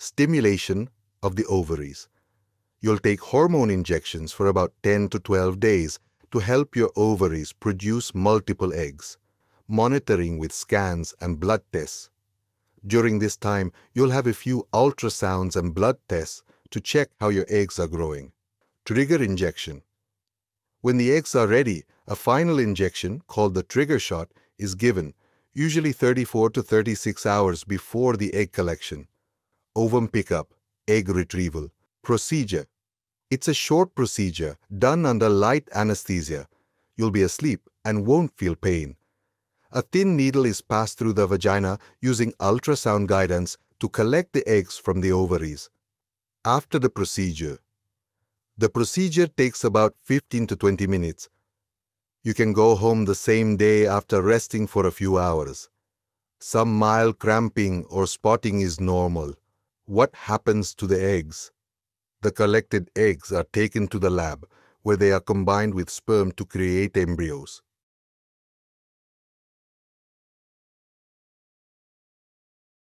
stimulation of the ovaries. You'll take hormone injections for about 10 to 12 days to help your ovaries produce multiple eggs, monitoring with scans and blood tests. During this time, you'll have a few ultrasounds and blood tests to check how your eggs are growing. Trigger injection. When the eggs are ready, a final injection, called the trigger shot, is given, usually 34 to 36 hours before the egg collection ovum pickup, egg retrieval. Procedure It's a short procedure done under light anesthesia. You'll be asleep and won't feel pain. A thin needle is passed through the vagina using ultrasound guidance to collect the eggs from the ovaries. After the procedure, the procedure takes about 15 to 20 minutes. You can go home the same day after resting for a few hours. Some mild cramping or spotting is normal. What happens to the eggs? The collected eggs are taken to the lab, where they are combined with sperm to create embryos.